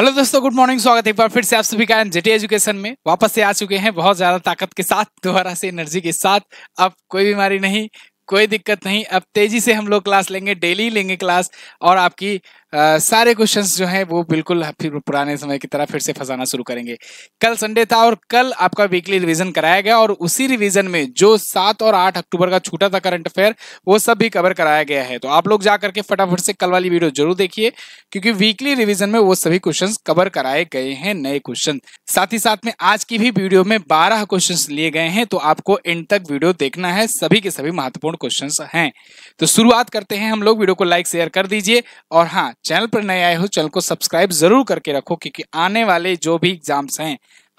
hello दोस्तों good morning स्वागत है एक बार फिर से आप सभी का जेटी एजुकेशन में वापस से आ चुके हैं बहुत ज्यादा ताकत के साथ दोबारा से एनर्जी के साथ अब कोई बीमारी नहीं कोई दिक्कत नहीं अब तेजी से हम लोग क्लास लेंगे डेली लेंगे क्लास और आपकी आ, सारे क्वेश्चंस जो हैं वो बिल्कुल फिर पुराने समय की तरह फिर से फंसाना शुरू करेंगे कल संडे था और कल आपका वीकली रिवीजन कराया गया और उसी रिवीजन में जो सात और आठ अक्टूबर का छूटा था करंट अफेयर वो सब भी कवर कराया गया है तो आप लोग जा करके फटाफट से कल वाली वीडियो जरूर देखिए क्योंकि वीकली रिविजन में वो सभी क्वेश्चन कवर कराए गए हैं नए क्वेश्चन साथ ही साथ में आज की भी वीडियो में बारह क्वेश्चन लिए गए हैं तो आपको एंड तक वीडियो देखना है सभी के सभी महत्वपूर्ण क्वेश्चंस हैं तो शुरुआत करते हैं हम लोग वीडियो को लाइक शेयर कर दीजिए और हाँ चैनल पर नए आए हो चैनल को सब्सक्राइब जरूर करके रखो क्योंकि आने वाले जो भी एग्जाम्स हैं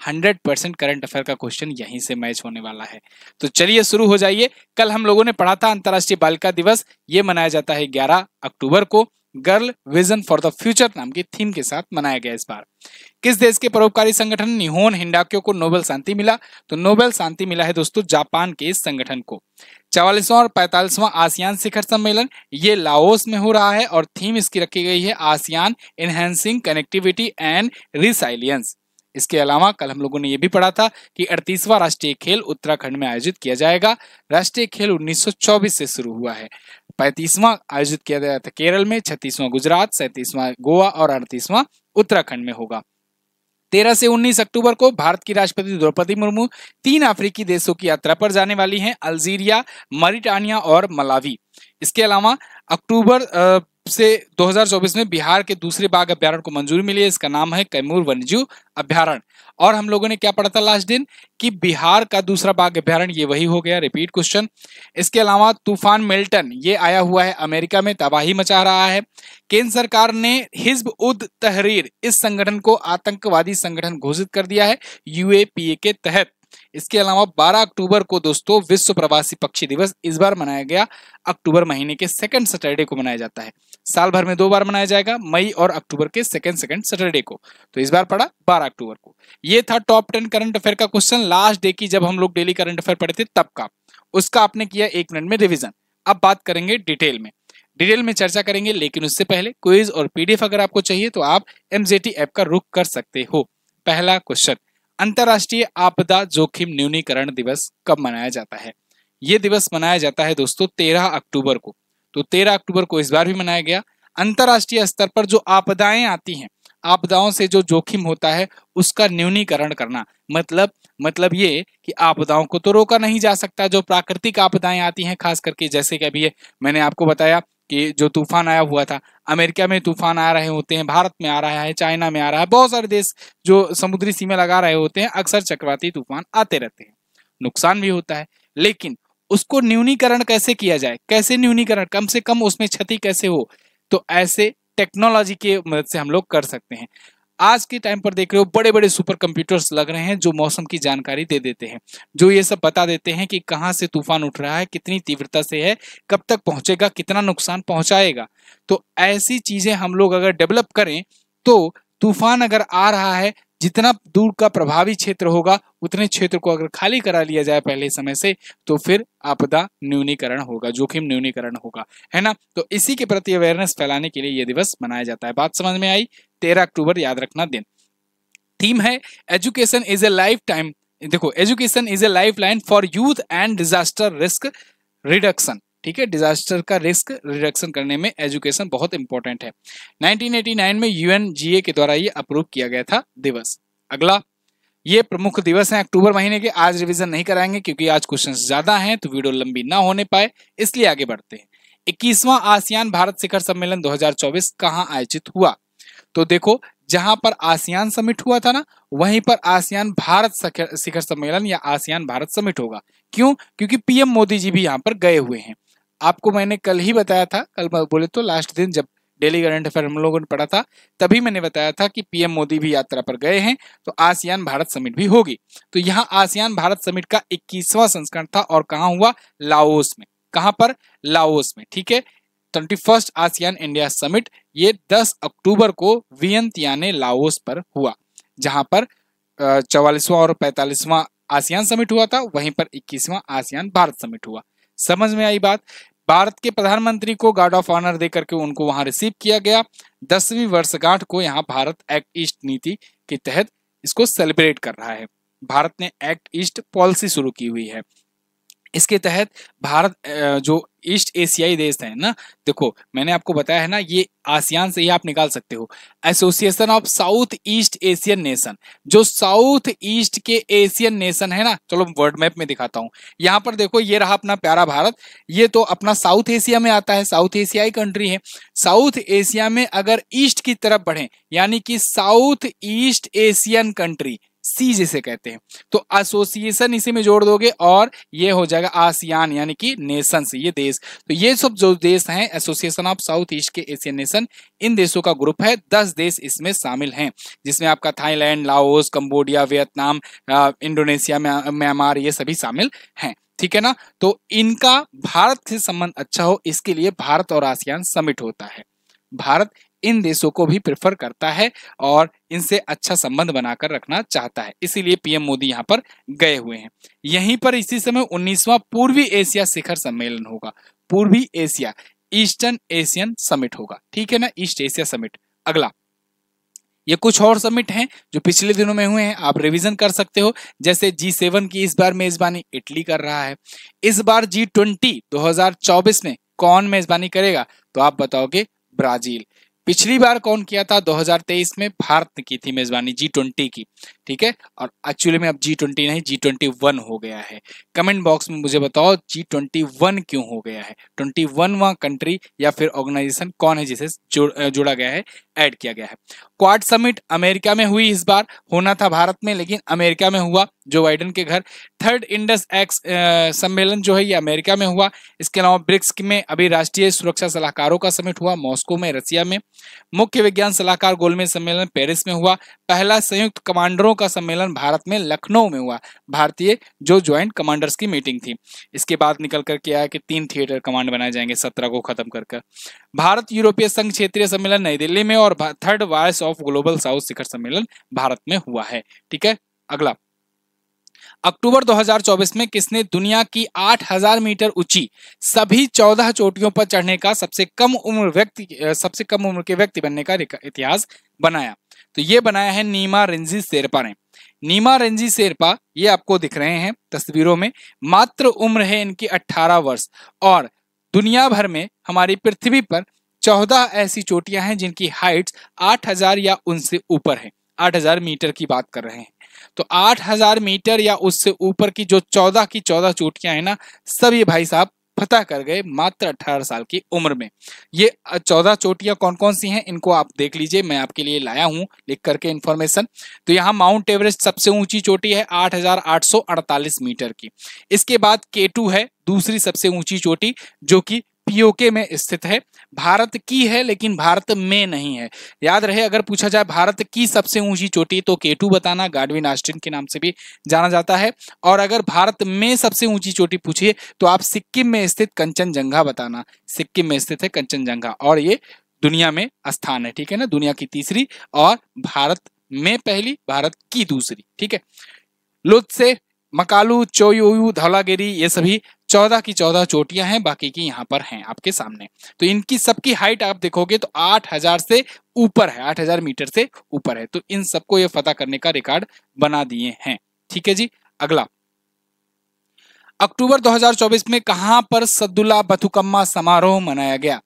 100% परसेंट करंट अफेयर का क्वेश्चन यहीं से मैच होने वाला है तो चलिए शुरू हो जाइए कल हम लोगों ने पढ़ा था अंतर्राष्ट्रीय बालिका दिवस ये मनाया जाता है 11 अक्टूबर को girl vision for the future नाम की थीम के साथ मनाया गया इस बार किस देश के परोपकारी संगठन निहोन हिंडाक्यो को नोबेल शांति मिला तो नोबेल शांति मिला है दोस्तों जापान के इस संगठन को चवालीसवां और पैंतालीसवां आसियान शिखर सम्मेलन ये लाओस में हो रहा है और थीम इसकी रखी गई है ASEAN enhancing connectivity and resilience इसके अलावा कल हम लोगों ने यह भी पढ़ा था कि अड़तीसवां राष्ट्रीय खेल उत्तराखंड में आयोजित किया जाएगा राष्ट्रीय खेल 1924 से शुरू हुआ है पैंतीसवां आयोजित किया गया था केरल में छत्तीसवां गुजरात सैंतीसवां गोवा और अड़तीसवां उत्तराखंड में होगा तेरह से उन्नीस अक्टूबर को भारत की राष्ट्रपति द्रौपदी मुर्मू तीन अफ्रीकी देशों की यात्रा पर जाने वाली हैं अल्जीरिया मरिटानिया और मलावी इसके अलावा अक्टूबर से 2024 में बिहार के दूसरे बाघ अभ्यारण को मंजूरी मिली है इसका नाम है कैमूर वन्यजीव अभ्यारण और हम लोगों ने क्या पढ़ा था लास्ट दिन कि बिहार का दूसरा बाघ अभ्यारण ये वही हो गया रिपीट क्वेश्चन इसके अलावा तूफान मिल्टन ये आया हुआ है अमेरिका में तबाही मचा रहा है केंद्र सरकार ने हिजब उद तहरीर इस संगठन को आतंकवादी संगठन घोषित कर दिया है यूएपीए के तहत इसके अलावा 12 अक्टूबर को दोस्तों विश्व प्रवासी पक्षी दिवस इस बार मनाया गया अक्टूबर महीने के सेकंड सैटरडे को मनाया जाता है साल भर में दो बार मनाया जाएगा मई और अक्टूबर के सेकंड सेकंड सैटरडे को तो इस बार पड़ा 12 अक्टूबर को ये था टॉप टेन करंट अफेयर का क्वेश्चन लास्ट डे की जब हम लोग डेली करंट अफेयर पढ़े थे तब का उसका आपने किया एक मिनट में रिविजन अब बात करेंगे डिटेल में डिटेल में चर्चा करेंगे लेकिन उससे पहले क्विज और पीडीएफ अगर आपको चाहिए तो आप एमजेटी ऐप का रुख कर सकते हो पहला क्वेश्चन अंतर्राष्ट्रीय आपदा जोखिम न्यूनीकरण दिवस कब मनाया जाता है ये दिवस मनाया जाता है दोस्तों तेरह अक्टूबर को तो तेरह अक्टूबर को इस बार भी मनाया गया अंतर्राष्ट्रीय स्तर पर जो आपदाएं आती हैं आपदाओं से जो जोखिम होता है उसका न्यूनीकरण करना मतलब मतलब ये कि आपदाओं को तो रोका नहीं जा सकता जो प्राकृतिक आपदाएं आती हैं खास करके जैसे कि अभी मैंने आपको बताया कि जो तूफान आया हुआ था अमेरिका में तूफान आ रहे होते हैं भारत में आ रहा है चाइना में आ रहा है बहुत सारे देश जो समुद्री सीमा लगा रहे होते हैं अक्सर चक्रवाती तूफान आते रहते हैं नुकसान भी होता है लेकिन उसको न्यूनीकरण कैसे किया जाए कैसे न्यूनीकरण कम से कम उसमें क्षति कैसे हो तो ऐसे टेक्नोलॉजी के मदद से हम लोग कर सकते हैं आज के टाइम पर देख रहे हो बड़े बड़े सुपर कंप्यूटर्स लग रहे हैं जो मौसम की जानकारी दे देते हैं जो ये सब बता देते हैं कि कहाँ से तूफान उठ रहा है कितनी तीव्रता से है कब तक पहुंचेगा कितना नुकसान पहुंचाएगा तो ऐसी चीजें हम लोग अगर डेवलप करें तो तूफान अगर आ रहा है जितना दूर का प्रभावी क्षेत्र होगा उतने क्षेत्र को अगर खाली करा लिया जाए पहले समय से तो फिर आपदा न्यूनीकरण होगा जोखिम न्यूनीकरण होगा है ना तो इसी के प्रति अवेयरनेस फैलाने के लिए यह दिवस मनाया जाता है बात समझ में आई तेरह अक्टूबर याद रखना दिन थीम है education is a life time देखो education is a life line for youth and disaster risk reduction ठीक है डिजास्टर का रिस्क रिडक्शन करने में एजुकेशन बहुत इंपॉर्टेंट है 1989 में यूएनजीए के द्वारा ये अप्रूव किया गया था दिवस अगला ये प्रमुख दिवस है अक्टूबर महीने के आज रिवीजन नहीं कराएंगे क्योंकि आज क्वेश्चंस ज्यादा हैं तो वीडियो लंबी ना होने पाए इसलिए आगे बढ़ते हैं इक्कीसवां आसियान भारत शिखर सम्मेलन दो हजार आयोजित हुआ तो देखो जहां पर आसियान समिट हुआ था ना वहीं पर आसियान भारत शिखर सम्मेलन या आसियान भारत समिट होगा क्यों क्योंकि पीएम मोदी जी भी यहाँ पर गए हुए हैं आपको मैंने कल ही बताया था कल बोले तो लास्ट दिन जब डेली करंट अफेयर हम लोगों ने पढ़ा था तभी मैंने बताया था कि पीएम मोदी भी यात्रा पर गए हैं तो आसियान भारत समिट भी होगी तो यहाँ आसियान भारत समिट का इक्कीसवा संस्करण था और कहा हुआ लाओस में कहा पर लाओस में ठीक है twenty first ASEAN India summit ये 10 अक्टूबर को वियंतियाने लाओस पर हुआ जहां पर चौवालीसवा और पैंतालीसवां आसियान समिट हुआ था वहीं पर इक्कीसवां आसियान भारत समिट हुआ समझ में आई बात भारत के प्रधानमंत्री को गार्ड ऑफ ऑनर देकर के उनको वहां रिसीव किया गया दसवीं वर्षगांठ को यहाँ भारत एक्ट ईस्ट नीति के तहत इसको सेलिब्रेट कर रहा है भारत ने एक्ट ईस्ट पॉलिसी शुरू की हुई है इसके तहत भारत जो ईस्ट एशियाई देश है ना देखो मैंने आपको बताया है ना ये आसियान से ही आप निकाल सकते हो association of south east Asian nation जो साउथ ईस्ट के एशियन नेशन है ना चलो वर्ल्ड मैप में दिखाता हूं यहां पर देखो ये रहा अपना प्यारा भारत ये तो अपना साउथ एशिया में आता है साउथ एशियाई कंट्री है साउथ एशिया में अगर ईस्ट की तरफ बढ़े यानी कि south east Asian countries जिसे कहते हैं तो एसोसिएशन इसी में जोड़ दोगे और ये हो जाएगा आसियान यानी कि नेशन ये देश तो ये सब जो देश हैं एसोसिएशन ऑफ साउथ ईस्ट के एशियन नेशन इन देशों का ग्रुप है दस देश इसमें शामिल हैं जिसमें आपका Thailand Laos Cambodia Vietnam Indonesia Myanmar ये सभी शामिल हैं ठीक है ना तो इनका भारत से संबंध अच्छा हो इसके लिए भारत और आसियान समिट होता है भारत इन देशों को भी प्रेफर करता है और इनसे अच्छा संबंध बनाकर रखना चाहता है इसीलिए पीएम मोदी यहाँ पर गए हुए हैं यहीं पर इसी समय उन्नीसवा पूर्वी एशिया शिखर सम्मेलन होगा पूर्वी एशिया ईस्टर्न एशियन समिट होगा ठीक है ना ईस्ट एशिया समिट अगला ये कुछ और समिट हैं जो पिछले दिनों में हुए हैं आप रिवीजन कर सकते हो जैसे जी सेवन की इस बार मेजबानी इटली कर रहा है इस बार जी ट्वेंटी दो में कौन मेजबानी करेगा तो आप बताओगे ब्राजील पिछली बार कौन किया था 2023 में भारत ने की थी मेजबानी जी ट्वेंटी की ठीक है और एक्चुअली में अब जी ट्वेंटी नहीं जी ट्वेंटी वन हो गया है कमेंट बॉक्स में मुझे बताओ जी ट्वेंटी वन क्यों हो गया है ट्वेंटी वहां कंट्री या फिर ऑर्गेनाइजेशन कौन है जिसे जोड़, जोड़ा गया है ऐड किया गया है क्वाड समिट अमेरिका में हुई इस बार होना था भारत में लेकिन अमेरिका में हुआ जो बाइडन के घर थर्ड इंडस एक्स सम्मेलन जो है ये अमेरिका में हुआ इसके अलावा ब्रिक्स में अभी राष्ट्रीय सुरक्षा सलाहकारों का समिट हुआ मॉस्को में रसिया में मुख्य विज्ञान सलाहकार गोलमेज सम्मेलन पेरिस में हुआ पहला संयुक्त कमांडरों का सम्मेलन भारत में लखनऊ में हुआ भारतीय जो ज्वाइंट कमांडर्स की मीटिंग थी इसके बाद निकल करके आया कि तीन थिएटर कमांड बनाए जाएंगे सत्रह को खत्म कर भारत यूरोपीय संघ क्षेत्रीय सम्मेलन नई दिल्ली में और third voice of global south शिखर सम्मेलन भारत में हुआ है ठीक है अगला अक्टूबर 2024 में किसने दुनिया की 8000 मीटर ऊंची सभी 14 चोटियों पर चढ़ने का सबसे कम उम्र व्यक्ति सबसे कम उम्र के व्यक्ति बनने का इतिहास बनाया तो ये बनाया है नीमा रेंजी शेरपा ने नीमा रेंजी शेरपा ये आपको दिख रहे हैं तस्वीरों में मात्र उम्र है इनकी 18 वर्ष और दुनिया भर में हमारी पृथ्वी पर चौदह ऐसी चोटियां हैं जिनकी हाइट्स 8000 या उनसे ऊपर है 8000 मीटर की बात कर रहे हैं तो 8000 मीटर या उससे ऊपर की जो 14 की 14 चोटियां हैं ना सब ये भाई साहब फतह कर गए मात्र 18 साल की उम्र में ये 14 चोटियां कौन कौन सी हैं इनको आप देख लीजिए मैं आपके लिए लाया हूं लिख करके इन्फॉर्मेशन तो यहाँ माउंट एवरेस्ट सबसे ऊंची चोटी है 8,848 मीटर की इसके बाद केटू है दूसरी सबसे ऊंची चोटी जो कि पीओके में स्थित है भारत की है लेकिन भारत में नहीं है याद रहे अगर पूछा जाए भारत की सबसे ऊंची चोटी तो केटू बताना गाडविन आस्टिन के नाम से भी जाना जाता है और अगर भारत में सबसे ऊंची चोटी पूछिए तो आप सिक्किम में स्थित कंचनजंगा बताना सिक्किम में स्थित है कंचनजंगा और ये दुनिया में स्थान है ठीक है ना दुनिया की तीसरी और भारत में पहली भारत की दूसरी ठीक है लुत्से मकालू चोयू धौलागिरी ये सभी चौदह की चौदह चोटियां हैं बाकी की यहां पर हैं आपके सामने तो इनकी सबकी हाइट आप देखोगे तो आठ हजार से ऊपर है आठ हजार मीटर से ऊपर है तो इन सबको ये फतह करने का रिकॉर्ड बना दिए हैं ठीक है जी अगला अक्टूबर 2024 में कहां पर सदुल्ला बथुकम्मा समारोह मनाया गया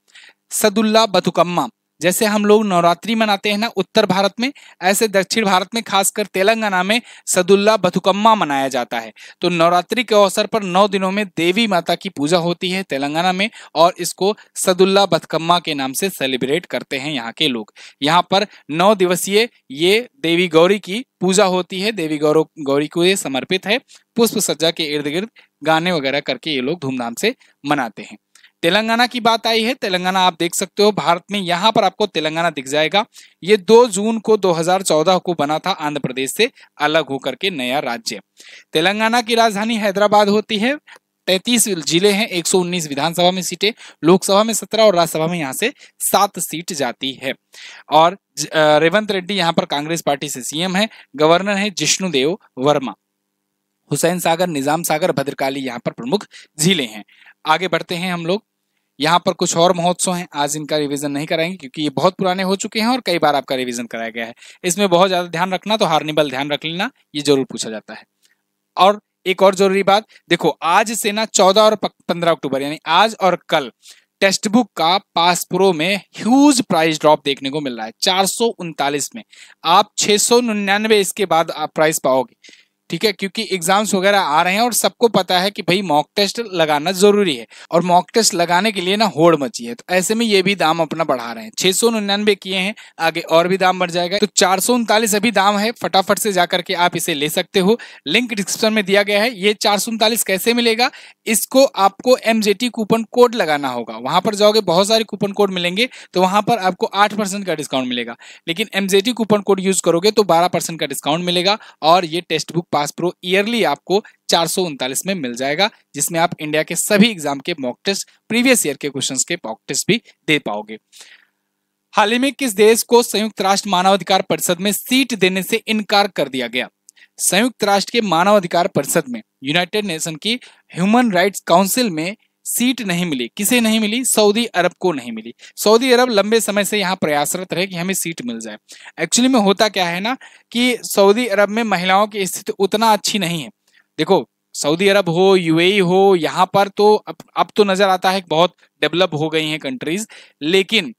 सदुल्ला बथुकम्मा जैसे हम लोग नवरात्रि मनाते हैं ना उत्तर भारत में ऐसे दक्षिण भारत में खासकर तेलंगाना में सदुल्ला बथुकम्मा मनाया जाता है तो नवरात्रि के अवसर पर नौ दिनों में देवी माता की पूजा होती है तेलंगाना में और इसको सदुल्ला बथुकम्मा के नाम से सेलिब्रेट करते हैं यहाँ के लोग यहाँ पर नौ दिवसीय ये देवी गौरी की पूजा होती है देवी गौरव गौरी को ये समर्पित है पुष्प सज्जा के इर्द गिर्द गाने वगैरह करके ये लोग धूमधाम से मनाते हैं तेलंगाना की बात आई है तेलंगाना आप देख सकते हो भारत में यहाँ पर आपको तेलंगाना दिख जाएगा ये 2 जून को 2014 को बना था आंध्र प्रदेश से अलग होकर के नया राज्य तेलंगाना की राजधानी हैदराबाद होती है तैतीस जिले हैं 119 विधानसभा में सीटें लोकसभा में 17 और राज्यसभा में यहाँ से सात सीट जाती है और रेवंत रेड्डी यहाँ पर कांग्रेस पार्टी से सीएम है गवर्नर है जिष्णुदेव वर्मा हुसैन सागर निजाम सागर भद्रकाली यहाँ पर प्रमुख जिले हैं आगे बढ़ते हैं हम लोग यहाँ पर कुछ और महोत्सव हैं आज इनका रिवीजन नहीं कराएंगे क्योंकि ये बहुत पुराने हो चुके हैं और कई बार आपका रिवीजन कराया गया है इसमें बहुत ज़्यादा ध्यान रखना तो हार्निबल ध्यान रख लेना ये जरूर पूछा जाता है और एक और जरूरी बात देखो आज सेना चौदह और पंद्रह अक्टूबर यानी आज और कल टेक्स्ट बुक का पास प्रो में ह्यूज प्राइस ड्रॉप देखने को मिल रहा है चार में आप छह इसके बाद आप प्राइस पाओगे ठीक है क्योंकि एग्जाम्स वगैरह आ रहे हैं और सबको पता है कि भाई मॉक टेस्ट लगाना जरूरी है और मॉक टेस्ट लगाने के लिए ना होड़ मची है तो ऐसे में ये भी दाम अपना बढ़ा रहे हैं छह सौ निन्यानवे किए हैं आगे और भी दाम बढ़ जाएगा तो चार सौ उनतालीस अभी दाम है फटाफट से जाकर के आप इसे ले सकते हो लिंक डिस्क्रिप्शन में दिया गया है ये चार सौ उनतालीस कैसे मिलेगा इसको आपको एमजेटी कूपन कोड लगाना होगा वहां पर जाओगे बहुत सारे कूपन कोड मिलेंगे तो वहां पर आपको आठ परसेंट का डिस्काउंट मिलेगा लेकिन एमजेटी कूपन कोड यूज करोगे तो बारह परसेंट का डिस्काउंट मिलेगा और ये text book pass pro yearly आपको चार में मिल जाएगा जिसमें आप इंडिया के सभी एग्जाम के मॉक टेस्ट प्रीवियस ईयर के क्वेश्चन के मॉक टेस्ट भी दे पाओगे हाल ही में किस देश को संयुक्त राष्ट्र मानवाधिकार परिषद में सीट देने से इनकार कर दिया गया संयुक्त राष्ट्र के मानवाधिकार परिषद में यूनाइटेड नेशन की ह्यूमन राइट्स काउंसिल में सीट नहीं मिली किसे नहीं मिली सऊदी अरब को नहीं मिली सऊदी अरब लंबे समय से यहाँ प्रयासरत रहे कि हमें सीट मिल जाए एक्चुअली में होता क्या है ना कि सऊदी अरब में महिलाओं की स्थिति उतना अच्छी नहीं है देखो सऊदी अरब हो यूएई e हो यहाँ पर तो अब अब तो नजर आता है बहुत डेवलप हो गई हैं कंट्रीज लेकिन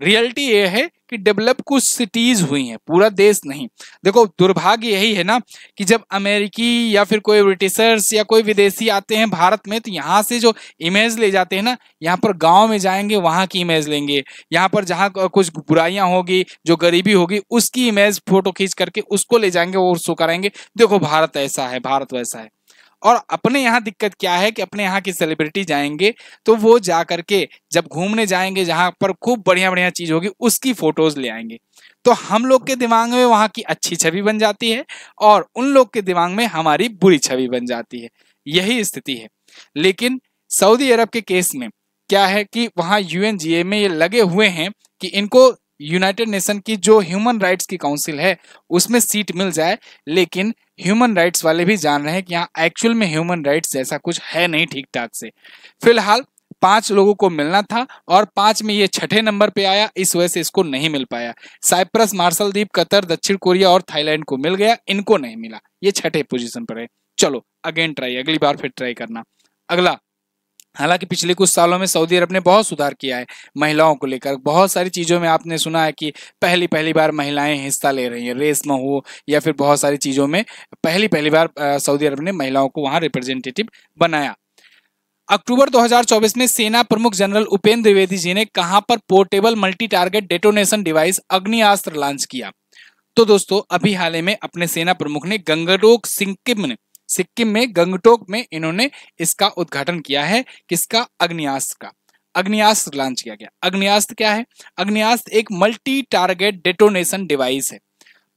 रियलिटी ये है कि डेवलप कुछ सिटीज हुई हैं पूरा देश नहीं देखो दुर्भाग्य यही है ना कि जब अमेरिकी या फिर कोई ब्रिटिशर्स या कोई विदेशी आते हैं भारत में तो यहाँ से जो इमेज ले जाते हैं ना यहाँ पर गांव में जाएंगे वहाँ की इमेज लेंगे यहाँ पर जहाँ कुछ बुराइयाँ होगी जो गरीबी होगी उसकी इमेज फोटो खींच करके उसको ले जाएंगे और उसको कराएंगे देखो भारत ऐसा है भारत वैसा है और अपने यहाँ दिक्कत क्या है कि अपने यहाँ की सेलिब्रिटी जाएंगे तो वो जा करके जब घूमने जाएंगे जहाँ पर खूब बढ़िया बढ़िया चीज़ होगी उसकी फोटोज ले आएंगे तो हम लोग के दिमाग में वहाँ की अच्छी छवि बन जाती है और उन लोग के दिमाग में हमारी बुरी छवि बन जाती है यही स्थिति है लेकिन सऊदी अरब के केस में क्या है कि वहाँ यू में ये लगे हुए हैं कि इनको यूनाइटेड नेशन की जो ह्यूमन राइट्स की काउंसिल है उसमें सीट मिल जाए लेकिन ह्यूमन राइट्स वाले भी जान रहे हैं कि यहाँ एक्चुअल में ह्यूमन राइट्स जैसा कुछ है नहीं ठीक ठाक से फिलहाल पांच लोगों को मिलना था और पांच में ये छठे नंबर पे आया इस वजह से इसको नहीं मिल पाया साइप्रस मार्शल द्वीप कतर दक्षिण कोरिया और थाईलैंड को मिल गया इनको नहीं मिला ये छठे पोजिशन पर है चलो अगेन ट्राई अगली बार फिर ट्राई करना अगला हालांकि पिछले कुछ सालों में सऊदी अरब ने बहुत सुधार किया है महिलाओं को लेकर बहुत सारी चीज़ों में आपने सुना है कि पहली पहली बार महिलाएं हिस्सा ले रही हैं रेस में हो या फिर बहुत सारी चीज़ों में पहली पहली बार सऊदी अरब ने महिलाओं को वहाँ रिप्रेजेंटेटिव बनाया अक्टूबर 2024 में सेना प्रमुख जनरल उपेंद्र द्विवेदी जी ने कहाँ पर portable multi target detonation device Agniastra launch किया तो दोस्तों अभी हाल ही में अपने सेना प्रमुख ने गंगरोक सिंकिम सिक्किम में गंगटोक में इन्होंने इसका उद्घाटन किया है किसका अग्नियास्त्र का अग्नियास्त्र लॉन्च किया गया अग्नियास्त्र क्या है अग्नियास्त्र एक मल्टी टारगेट डेटोनेशन डिवाइस है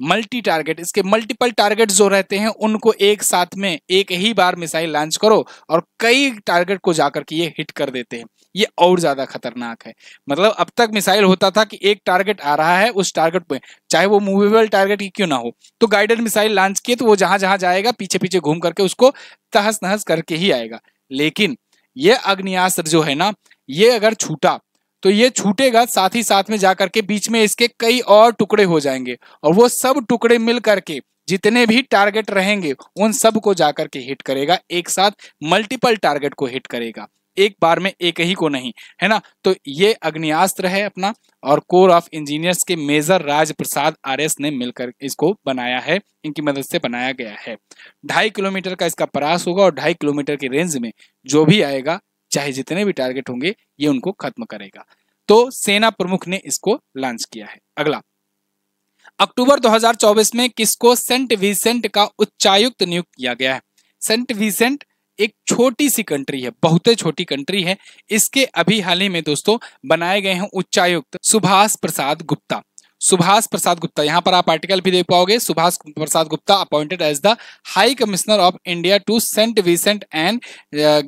मल्टी टारगेट इसके मल्टीपल टारगेट जो रहते हैं उनको एक साथ में एक ही बार मिसाइल लॉन्च करो और कई टारगेट को जाकर के ये हिट कर देते हैं ये और ज्यादा खतरनाक है मतलब अब तक मिसाइल होता था कि एक टारगेट आ रहा है उस टारगेट पे चाहे वो मूवेबल टारगेट ही क्यों ना हो तो गाइडेड मिसाइल लॉन्च किए तो वो जहां जहां जाएगा पीछे पीछे घूम करके उसको तहस नहस करके ही आएगा लेकिन ये अग्नियास्त्र जो है ना ये अगर छूटा तो ये छूटेगा साथ ही साथ में जाकर के बीच में इसके कई और टुकड़े हो जाएंगे और वो सब टुकड़े मिल करके जितने भी टारगेट रहेंगे उन सब को जाकर के हिट करेगा एक साथ मल्टीपल टारगेट को हिट करेगा एक बार में एक ही को नहीं है ना तो ये अग्नियास्त्र है अपना और कोर ऑफ इंजीनियर्स के मेजर राज प्रसाद आर ने मिलकर इसको बनाया है इनकी मदद से बनाया गया है ढाई किलोमीटर का इसका परास होगा और ढाई किलोमीटर की रेंज में जो भी आएगा चाहे जितने भी टारगेट होंगे ये उनको खत्म करेगा तो सेना प्रमुख ने इसको लॉन्च किया है अगला अक्टूबर 2024 में किसको सेंट विसेंट का उच्चायुक्त नियुक्त किया गया है सेंट विसेंट एक छोटी सी कंट्री है बहुत ही छोटी कंट्री है इसके अभी हाल ही में दोस्तों बनाए गए हैं उच्चायुक्त सुभाष प्रसाद गुप्ता सुभाष प्रसाद गुप्ता यहाँ पर आप आर्टिकल भी देख पाओगे Subhash Prasad Gupta appointed as the high commissioner of India to Saint Vincent and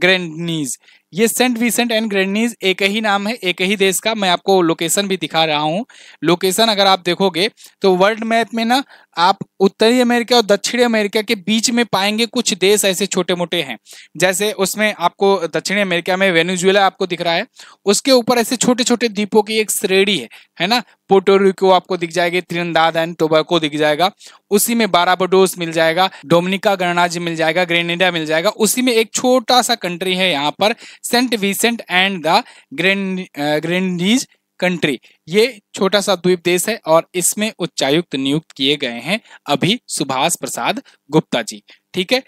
Grenadines ये सेंट विसेंट एंड ग्रेडनीज एक ही नाम है एक ही देश का मैं आपको लोकेशन भी दिखा रहा हूँ लोकेशन अगर आप देखोगे तो वर्ल्ड मैप में ना आप उत्तरी अमेरिका और दक्षिणी अमेरिका के बीच में पाएंगे कुछ देश ऐसे छोटे मोटे हैं जैसे उसमें आपको दक्षिणी अमेरिका में वेनेजुएला आपको दिख रहा है उसके ऊपर ऐसे छोटे छोटे द्वीपों की एक श्रेणी है है ना पोर्टोरिको आपको दिख जाएगी त्रिनदाद एंड टोबैको दिख जाएगा उसी में बाराबडोस मिल जाएगा डोमिनिका गणराज्य मिल जाएगा ग्रेनेडिया मिल जाएगा उसी में एक छोटा सा कंट्री है यहाँ पर Saint Vincent and the Gren Grenadines country ये छोटा सा द्वीप देश है और इसमें उच्चायुक्त नियुक्त किए गए हैं अभी सुभाष प्रसाद गुप्ता जी ठीक है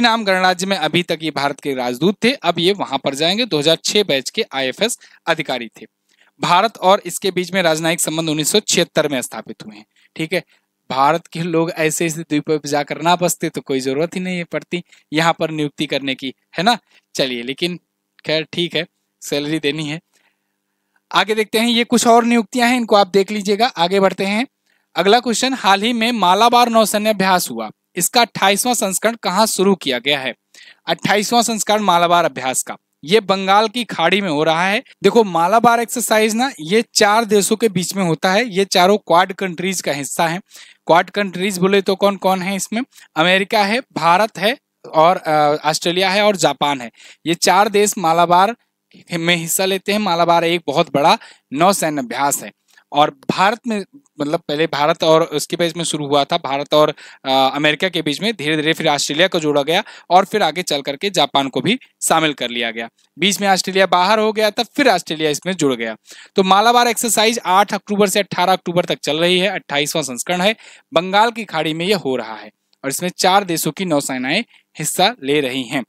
नाम गणराज्य में अभी तक ये भारत के राजदूत थे अब ये वहां पर जाएंगे 2006 बैच के आईएफएस अधिकारी थे भारत और इसके बीच में राजनयिक संबंध उन्नीस में स्थापित हुए हैं ठीक है भारत के लोग ऐसे ऐसे द्वीपों पर जाकर ना बसते तो कोई जरूरत ही नहीं पड़ती यहाँ पर नियुक्ति करने की है ना चलिए लेकिन खैर ठीक है सैलरी देनी है आगे देखते हैं ये कुछ और नियुक्तियां हैं इनको आप देख लीजिएगा आगे बढ़ते हैं अगला क्वेश्चन हाल ही में मालाबार नौसैन्य अभ्यास हुआ इसका अट्ठाईसवां संस्करण कहाँ शुरू किया गया है अट्ठाईसवां संस्करण मालाबार अभ्यास का ये बंगाल की खाड़ी में हो रहा है देखो मालाबार एक्सरसाइज ना ये चार देशों के बीच में होता है ये चारों क्वाड कंट्रीज का हिस्सा है क्वाड कंट्रीज बोले तो कौन कौन है इसमें अमेरिका है भारत है और ऑस्ट्रेलिया है और जापान है ये चार देश मालाबार में हिस्सा लेते हैं मालाबार एक बहुत बड़ा नौसैन्य अभ्यास है और भारत में मतलब पहले भारत और उसके बीच में शुरू हुआ था भारत और आ, अमेरिका के बीच में धीरे धीरे फिर ऑस्ट्रेलिया को जोड़ा गया और फिर आगे चल करके जापान को भी शामिल कर लिया गया बीच में ऑस्ट्रेलिया बाहर हो गया था फिर ऑस्ट्रेलिया इसमें जुड़ गया तो मालाबार एक्सरसाइज 8 अक्टूबर से 18 अक्टूबर तक चल रही है अट्ठाईसवां संस्करण है बंगाल की खाड़ी में यह हो रहा है और इसमें चार देशों की नौसेनाएं हिस्सा ले रही हैं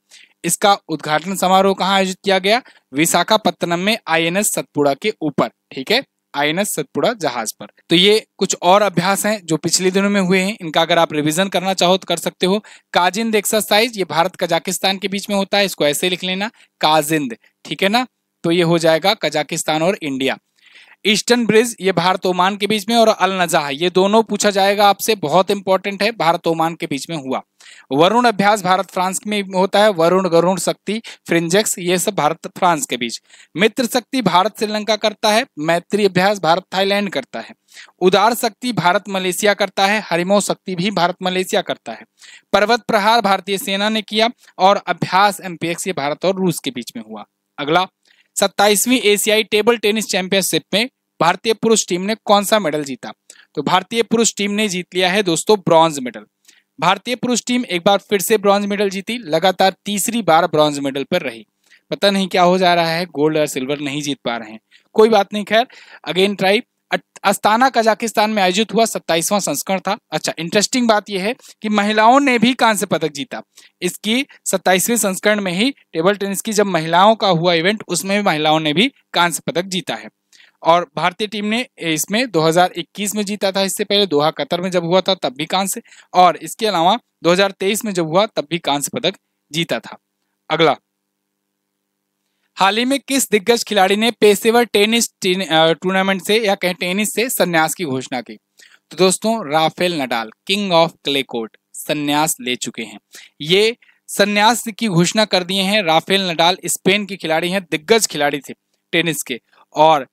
इसका उद्घाटन समारोह कहाँ आयोजित किया गया विशाखापत्तनम में आईएनएस सतपुड़ा के ऊपर ठीक है आईएनएस सतपुड़ा जहाज पर तो ये कुछ और अभ्यास हैं जो पिछले दिनों में हुए हैं इनका अगर आप रिवीजन करना चाहो तो कर सकते हो काजिंद एक्सरसाइज ये भारत कजाकिस्तान के बीच में होता है इसको ऐसे लिख लेना काजिंद ठीक है ना तो ये हो जाएगा कजाकिस्तान और इंडिया ईस्टर्न ब्रिज ये भारत ओमान के बीच में और अल नजाह ये दोनों पूछा जाएगा आपसे बहुत इंपॉर्टेंट है भारत ओमान के बीच में हुआ वरुण अभ्यास भारत फ्रांस में होता है वरुण गरुण शक्ति फ्रिंजेक्स ये सब भारत फ्रांस के बीच मित्र शक्ति भारत श्रीलंका करता है मैत्री अभ्यास भारत थाईलैंड करता है उदार शक्ति भारत मलेशिया करता है हरिमो शक्ति भी भारत मलेशिया करता है पर्वत प्रहार भारतीय सेना ने किया और अभ्यास एमपीएक्स ये भारत और रूस के बीच में हुआ अगला सत्ताईसवीं एशियाई टेबल टेनिस चैंपियनशिप में भारतीय पुरुष टीम ने कौन सा मेडल जीता तो भारतीय पुरुष टीम ने जीत लिया है दोस्तों ब्रॉन्ज मेडल भारतीय पुरुष टीम एक बार फिर से ब्रॉन्ज मेडल जीती लगातार तीसरी बार ब्रॉन्ज मेडल पर रही पता नहीं क्या हो जा रहा है गोल्ड और सिल्वर नहीं जीत पा रहे हैं कोई बात नहीं खैर अगेन ट्राई अस्ताना कजाकिस्तान में आयोजित हुआ सत्ताईसवां संस्करण था अच्छा इंटरेस्टिंग बात यह है कि महिलाओं ने भी कांस्य पदक जीता इसकी सत्ताईसवें संस्करण में ही टेबल टेनिस की जब महिलाओं का हुआ इवेंट उसमें भी महिलाओं ने भी कांस्य पदक जीता है और भारतीय टीम ने इसमें 2021 में जीता था इससे पहले दोहा कतर में जब हुआ था तब भी कांस्य और इसके अलावा 2023 में जब हुआ तब भी कांस्य पदक जीता था अगला हाल ही में किस दिग्गज खिलाड़ी ने पेशेवर टेनिस टूर्नामेंट से या कहें टेनिस से संन्यास की घोषणा की तो दोस्तों Rafael Nadal king of clay court संन्यास ले चुके हैं ये संन्यास की घोषणा कर दिए हैं राफेल नडाल स्पेन के खिलाड़ी हैं दिग्गज खिलाड़ी थे टेनिस के और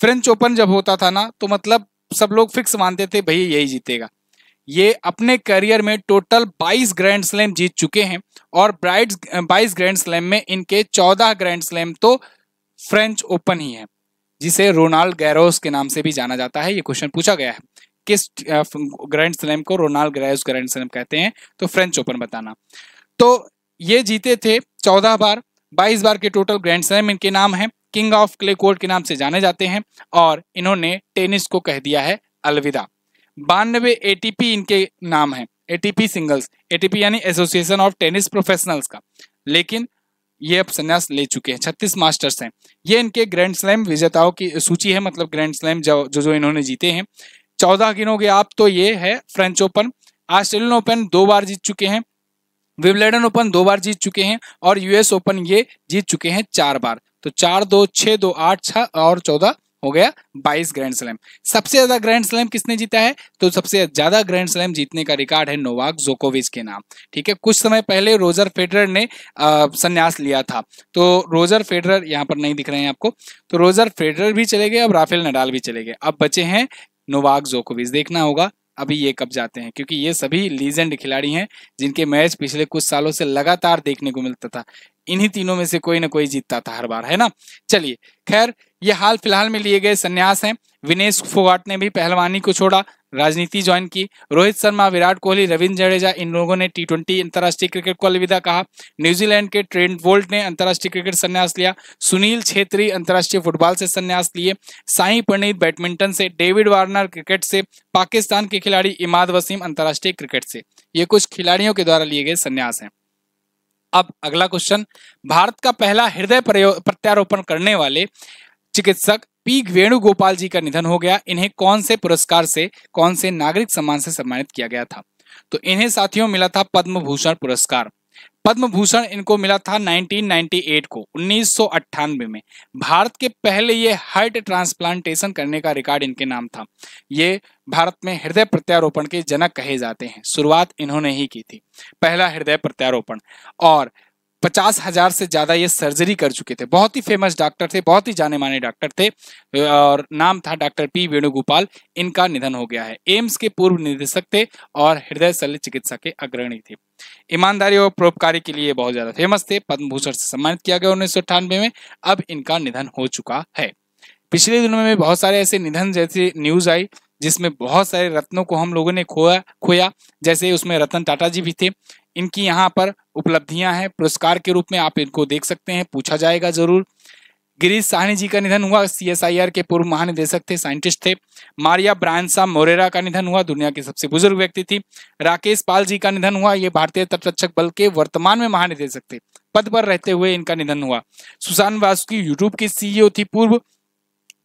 फ्रेंच ओपन जब होता था ना तो मतलब सब लोग फिक्स मानते थे भैया यही जीतेगा ये अपने करियर में टोटल 22 ग्रैंड स्लैम जीत चुके हैं और ब्राइट 22 ग्रैंड स्लैम में इनके 14 ग्रैंड स्लैम तो फ्रेंच ओपन ही है जिसे रोनाल्ड गैरोस के नाम से भी जाना जाता है ये क्वेश्चन पूछा गया है किस ग्रैंड स्लैम को रोनाल्ड गैरोस ग्रैंड स्लैम कहते हैं तो फ्रेंच ओपन बताना तो ये जीते थे चौदह बार बाईस बार के टोटल ग्रैंड स्लैम इनके नाम है किंग ऑफ क्ले कोर्ट के नाम से जाने जाते हैं और इन्होंने टेनिस को कह दिया है अलविदा बानवे एटीपी इनके नाम है एटीपी सिंगल्स एटीपी यानी एसोसिएशन ऑफ टेनिस प्रोफेशनल्स का लेकिन ये अब संन्यास ले चुके हैं छत्तीस मास्टर्स हैं ये इनके ग्रैंड स्लैम विजेताओं की सूची है मतलब ग्रैंड स्लैम जो जो जो इन्होंने जीते हैं चौदह गिनोगे आप तो ये है फ्रेंच ओपन ऑस्ट्रेलियन ओपन दो बार जीत चुके हैं विवलेडन ओपन दो बार जीत चुके हैं और यूएस ओपन ये जीत चुके हैं चार बार तो चार दो छः दो आठ छः और चौदह हो गया 22 ग्रैंड स्लैम सबसे ज्यादा ग्रैंड स्लैम किसने जीता है तो सबसे ज्यादा ग्रैंड स्लैम जीतने का रिकॉर्ड है नोवाक जोकोविच के नाम ठीक है कुछ समय पहले रोजर फेडरर ने संन्यास लिया था तो रोजर फेडरर यहां पर नहीं दिख रहे हैं आपको तो रोजर फेडरर भी चले गए अब राफेल नडाल भी चले गए अब बचे हैं नोवाक जोकोविच देखना होगा अभी ये कब जाते हैं क्योंकि ये सभी लीजेंड खिलाड़ी हैं जिनके मैच पिछले कुछ सालों से लगातार देखने को मिलता था इन्हीं तीनों में से कोई ना कोई जीतता था हर बार है ना चलिए खैर ये हाल फिलहाल में लिए गए संन्यास हैं विनेश फोगाट ने भी पहलवानी को छोड़ा राजनीति ज्वाइन की रोहित शर्मा विराट कोहली रविंद्र जडेजा इन लोगों ने टी ट्वेंटी अंतर्राष्ट्रीय क्रिकेट को अलविदा कहा न्यूजीलैंड के ट्रेंड वोल्ट ने अंतर्राष्ट्रीय क्रिकेट संन्यास लिया सुनील छेत्री अंतर्राष्ट्रीय फुटबॉल से संन्यास लिए साई प्रणीत बैडमिंटन से डेविड वार्नर क्रिकेट से पाकिस्तान के खिलाड़ी इमाद वसीम अंतर्राष्ट्रीय क्रिकेट से ये कुछ खिलाड़ियों के द्वारा लिए गए संन्यास हैं अब अगला क्वेश्चन भारत का पहला हृदय प्रत्यारोपण करने वाले चिकित्सक पी वेणुगोपाल जी का निधन हो गया इन्हें कौन से पुरस्कार से कौन से नागरिक सम्मान से सम्मानित किया गया था तो इन्हें साथियों मिला था पद्म भूषण पुरस्कार पद्म भूषण इनको मिला था 1998 को उन्नीस में भारत के पहले ये हार्ट ट्रांसप्लांटेशन करने का रिकॉर्ड इनके नाम था ये भारत में हृदय प्रत्यारोपण के जनक कहे जाते हैं शुरुआत इन्होंने ही की थी पहला हृदय प्रत्यारोपण और पचास हजार से ज्यादा ये सर्जरी कर चुके थे बहुत ही फेमस डॉक्टर थे बहुत ही जाने माने डॉक्टर थे और नाम था डॉक्टर पी वेणुगोपाल इनका निधन हो गया है एम्स के पूर्व निदेशक थे और हृदय शल्य चिकित्सा के अग्रणी थे ईमानदारी और परोपकारी के लिए बहुत ज्यादा फेमस थे पद्म भूषण से सम्मानित किया गया उन्नीस में अब इनका निधन हो चुका है पिछले दिनों में बहुत सारे ऐसे निधन जैसे न्यूज आई जिसमें बहुत सारे रत्नों को हम लोगों ने खोया खोया जैसे उसमें रतन टाटा जी भी थे इनकी यहाँ पर उपलब्धियां हैं पुरस्कार के रूप में आप इनको देख सकते हैं पूछा जाएगा जरूर गिरीश साहनी जी का निधन हुआ सीएसआईआर के पूर्व महानिदेशक थे साइंटिस्ट थे मारिया ब्रांसा मोरेरा का निधन हुआ दुनिया के सबसे बुजुर्ग व्यक्ति थी राकेश पाल जी का निधन हुआ ये भारतीय तटरक्षक बल के वर्तमान में महानिदेशक थे पद पर रहते हुए इनका निधन हुआ सुशांत वासु की यूट्यूब की सीईओ e थी पूर्व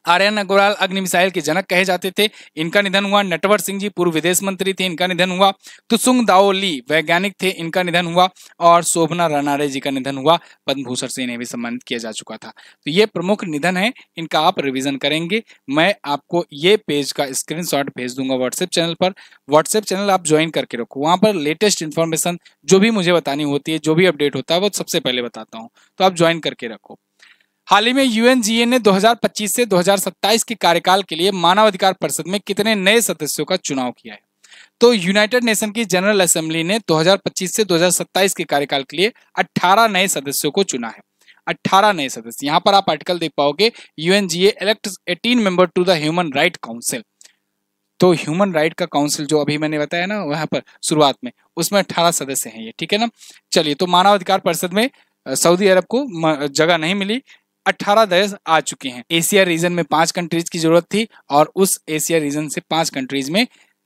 आर्यन अग्रवाल अग्नि मिसाइल के जनक कहे जाते थे इनका निधन हुआ नटवर सिंह जी पूर्व विदेश मंत्री थे इनका निधन हुआ तुसुंग दाओ ली वैज्ञानिक थे इनका निधन हुआ और शोभना रनारे जी का निधन हुआ पद्म भूषण से इन्हें भी सम्मानित किया जा चुका था तो ये प्रमुख निधन है इनका आप रिविजन करेंगे मैं आपको ये पेज का स्क्रीन भेज दूंगा व्हाट्सएप चैनल पर व्हाट्सएप चैनल आप ज्वाइन करके रखो वहां पर लेटेस्ट इन्फॉर्मेशन जो भी मुझे बतानी होती है जो भी अपडेट होता है वो सबसे पहले बताता हूँ तो आप ज्वाइन करके रखो हाल ही में यूएनजीए ने 2025 से 2027 के कार्यकाल के लिए मानवाधिकार परिषद में कितने नए सदस्यों का चुनाव किया है तो यूनाइटेड नेशन की जनरल असेंबली ने 2025 से 2027 के कार्यकाल के लिए 18 नए सदस्यों को चुना है 18 नए सदस्य यहाँ पर आप आर्टिकल देख पाओगे UNGA elect eighteen member to the human right council तो ह्यूमन राइट का काउंसिल जो अभी मैंने बताया ना वहां पर शुरुआत में उसमें अठारह सदस्य हैं ये ठीक है ना चलिए तो मानवाधिकार परिषद में सऊदी अरब को जगह नहीं मिली 18 देश आ चुके हैं एशिया रीजन में पांच कंट्रीज की जरूरत थी और उस एशिया रीजन से पांच कंट्रीज में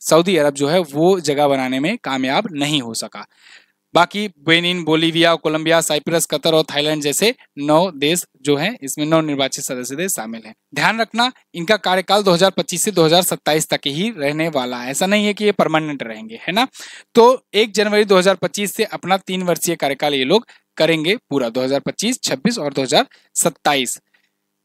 सऊदी अरब जो है वो जगह बनाने में कामयाब नहीं हो सका बाकी Benin Bolivia Colombia Cyprus Qatar और थाईलैंड जैसे नौ देश जो हैं इसमें नौ निर्वाचित सदस्य देश शामिल हैं ध्यान रखना इनका कार्यकाल 2025 से 2027 तक ही रहने वाला है ऐसा नहीं है कि ये परमानेंट रहेंगे है ना तो 1 जनवरी 2025 से अपना तीन वर्षीय कार्यकाल ये लोग करेंगे पूरा 2025, 26 और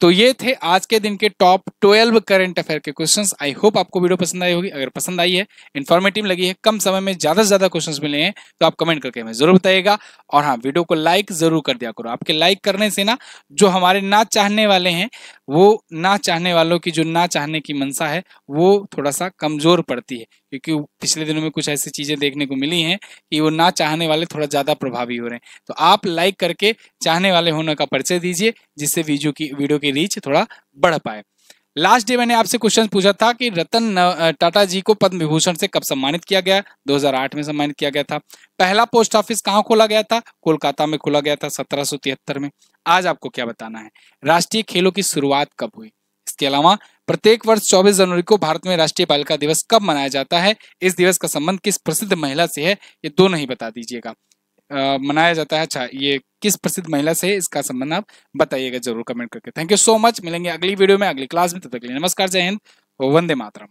तो ये थे आज के दिन के टॉप ट्वेल्व करंट अफेयर के क्वेश्चंस आई होप आपको वीडियो पसंद आई होगी अगर पसंद आई है इन्फॉर्मेटिव लगी है कम समय में ज्यादा से ज्यादा क्वेश्चंस मिले हैं तो आप कमेंट करके हमें जरूर बताइएगा और हाँ वीडियो को लाइक जरूर कर दिया करो आपके लाइक करने से ना जो हमारे ना चाहने वाले हैं वो ना चाहने वालों की जो ना चाहने की मनसा है वो थोड़ा सा कमजोर पड़ती है क्योंकि पिछले दिनों में कुछ ऐसी चीजें देखने को मिली हैं कि वो ना चाहने वाले थोड़ा ज्यादा प्रभावी हो रहे हैं तो आप लाइक करके चाहने वाले होने का परिचय दीजिए जिससे वीडियो की वीडियो की की रीच थोड़ा बढ़ पाए लास्ट डे मैंने आपसे क्वेश्चन पूछा था कि रतन टाटा जी को पद्म विभूषण से कब सम्मानित किया गया 2008 में सम्मानित किया गया था पहला पोस्ट ऑफिस कहाँ खोला गया था कोलकाता में खोला गया था सत्रह में आज आपको क्या बताना है राष्ट्रीय खेलों की शुरुआत कब हुई इसके अलावा प्रत्येक वर्ष चौबीस जनवरी को भारत में राष्ट्रीय बालिका दिवस कब मनाया जाता है इस दिवस का संबंध किस प्रसिद्ध महिला से है ये दोनों ही बता दीजिएगा मनाया जाता है अच्छा ये किस प्रसिद्ध महिला से इसका संबंध आप बताइएगा जरूर कमेंट करके थैंक यू सो मच मिलेंगे अगली वीडियो में अगली क्लास में तब तक के लिए नमस्कार जय हिंद वंदे मातरम